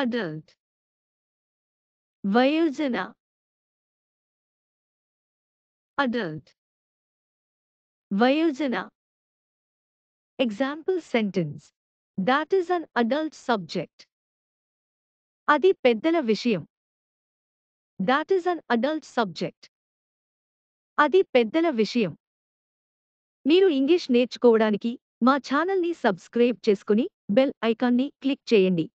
adult వయోజన adult వయోజన example sentence that is an adult subject అది పెద్దల విషయం that is an adult subject అది పెద్దల విషయం మీరు ఇంగ్లీష్ నేర్చుకోవడానికి మా ఛానల్ని సబ్స్క్రైబ్ చేసుకుని బెల్ ఐకాన్ని క్లిక్ చేయండి